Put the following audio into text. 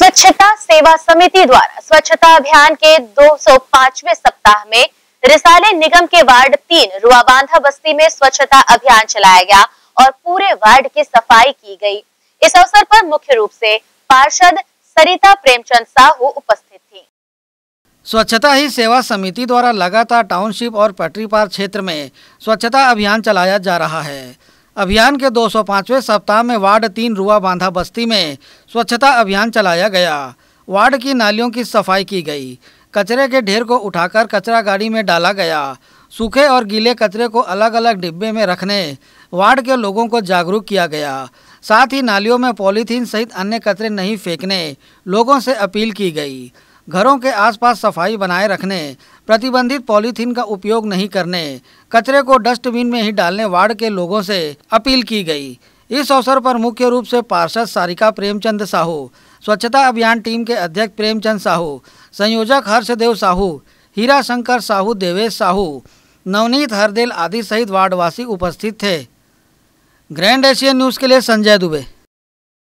स्वच्छता सेवा समिति द्वारा स्वच्छता अभियान के 205वें सप्ताह में रिसाले निगम के वार्ड तीन रुआबांधा बस्ती में स्वच्छता अभियान चलाया गया और पूरे वार्ड की सफाई की गई इस अवसर पर मुख्य रूप से पार्षद सरिता प्रेमचंद साहू उपस्थित थी स्वच्छता ही सेवा समिति द्वारा लगातार टाउनशिप और पटरी पार क्षेत्र में स्वच्छता अभियान चलाया जा रहा है अभियान के 205वें सप्ताह में वार्ड तीन रुआ बांधा बस्ती में स्वच्छता अभियान चलाया गया वार्ड की नालियों की सफाई की गई कचरे के ढेर को उठाकर कचरा गाड़ी में डाला गया सूखे और गीले कचरे को अलग अलग डिब्बे में रखने वार्ड के लोगों को जागरूक किया गया साथ ही नालियों में पॉलीथीन सहित अन्य कचरे नहीं फेंकने लोगों से अपील की गई घरों के आसपास सफाई बनाए रखने प्रतिबंधित पॉलीथीन का उपयोग नहीं करने कचरे को डस्टबिन में ही डालने वार्ड के लोगों से अपील की गई इस अवसर पर मुख्य रूप से पार्षद सारिका प्रेमचंद साहू स्वच्छता अभियान टीम के अध्यक्ष प्रेमचंद साहू संयोजक हर्षदेव साहू हीरा शंकर साहू देवेश साहू नवनीत हरदेल आदि सहित वार्डवासी उपस्थित थे ग्रैंड एशियन न्यूज़ के लिए संजय दुबे